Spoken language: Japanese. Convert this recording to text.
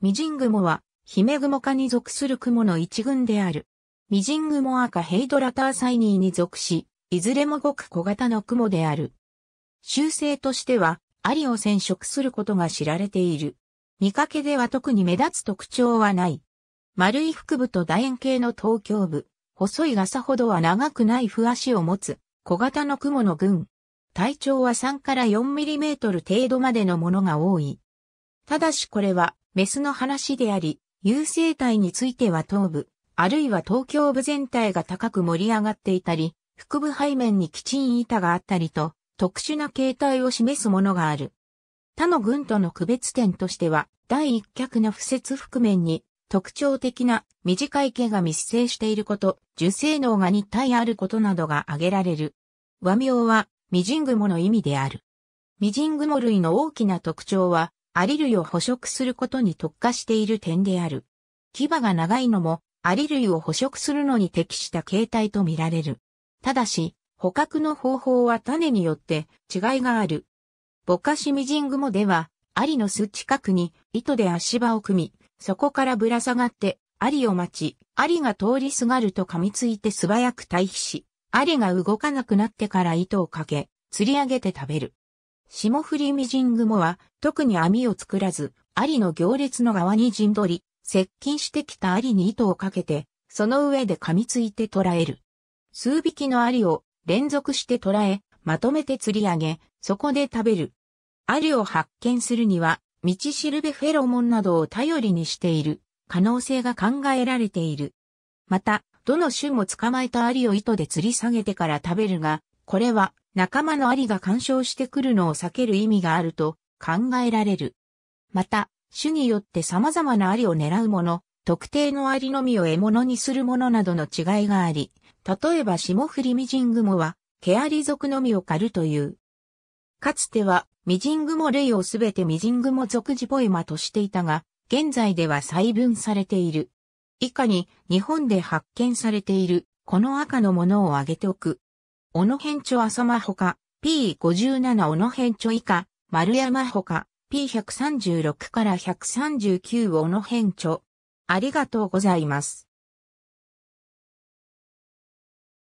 ミジングモは、ヒメグモ科に属する雲の一群である。ミジングモ赤ヘイドラターサイニーに属し、いずれもごく小型の雲である。習性としては、アリを染色することが知られている。見かけでは特に目立つ特徴はない。丸い腹部と楕円形の頭胸部、細いガサほどは長くない不足を持つ、小型の雲の群。体長は3から4ミリメートル程度までのものが多い。ただしこれはメスの話であり、有生体については頭部、あるいは東京部全体が高く盛り上がっていたり、腹部背面にきちん板があったりと、特殊な形態を示すものがある。他の群との区別点としては、第一脚の不節覆面に特徴的な短い毛が密生していること、受精能が2体あることなどが挙げられる。和名は、ミジングモの意味である。ミジングモ類の大きな特徴は、アリ類を捕食することに特化している点である。牙が長いのも、アリ類を捕食するのに適した形態とみられる。ただし、捕獲の方法は種によって違いがある。ぼかしミジンぐもでは、アリの巣近くに糸で足場を組み、そこからぶら下がって、アリを待ち、アリが通りすがると噛みついて素早く退避し、アリが動かなくなってから糸をかけ、釣り上げて食べる。霜降りミジングモは、特に網を作らず、アリの行列の側に陣取り、接近してきたアリに糸をかけて、その上で噛みついて捕らえる。数匹のアリを連続して捕らえ、まとめて釣り上げ、そこで食べる。アリを発見するには、道しるべフェロモンなどを頼りにしている可能性が考えられている。また、どの種も捕まえたアリを糸で釣り下げてから食べるが、これは仲間のアリが干渉してくるのを避ける意味があると考えられる。また、種によって様々なアリを狙うもの、特定のアリのみを獲物にするものなどの違いがあり、例えば霜降りミジングモは、ケアリ族のみを狩るという。かつては、ミジングモ類をすべてミジングモ族ジポエマとしていたが、現在では細分されている。以下に、日本で発見されている、この赤のものを挙げておく。小野辺町浅間ほか、P57 小野編著以下、丸山ほか、P136 から139小野編著。ありがとうございます。